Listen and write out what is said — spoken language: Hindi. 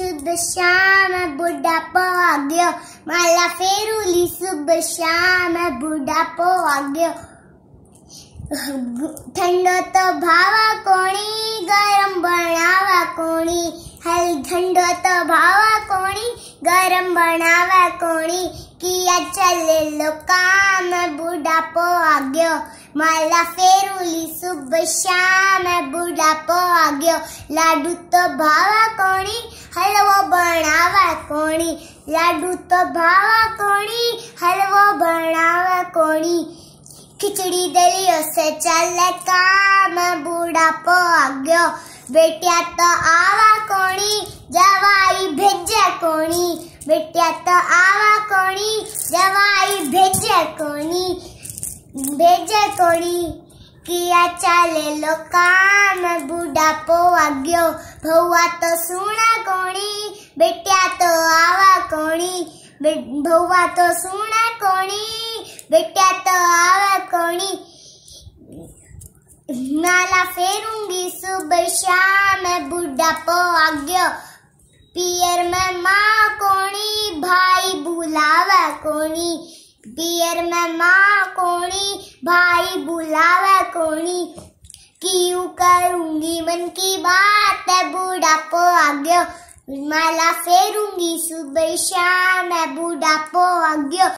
शुद्ध श्याम बुढ़ापो आ गयो माला फेरूली शुभ श्याम ठंडो तो भावा कोणी गरम बनावा कोणी हल ठंडो तो भावा कोणी गरम बनावा कोणी किया चले लो काम बुढ़ापो आ गयो માલા ફેરુલી શુભ શ્યામ બુઢાપો આવ્યો લાડુ તો ભાવા કોણી હલવો બનાવા કોણી લાડુ તો ભાવા કોણી હલવો બનાવા કોણી ખીચડી દલિયો સે ચાલે કામ બુઢાપો આવ્યો બેટ્યા તો આવા કોણી જવાઈ ભેજ્યા કોણી બેટ્યા તો આવા કોણી જવાઈ ભેજ્યા કોણી बेजे कोड़ी किया चाले लो बुढ़ा पो आग्यो भवा तो सुना कोड़ी बेटिया तो आवा कोड़ी भवा तो सुना कोड़ी बेटिया तो आवा कोड़ी नाला फेरूंगी सुबह शाम बुढ़ा पो आग्यो पियर में माँ कोड़ी भाई भुलावा कोड़ी पियर में माँ कोणी भाई बुलावे कोणी क्यों करूंगी मन की बात है बुढ़ापो आ गयो माला फेरूंगी सुबह शाम है बुढ़ापो आ गयो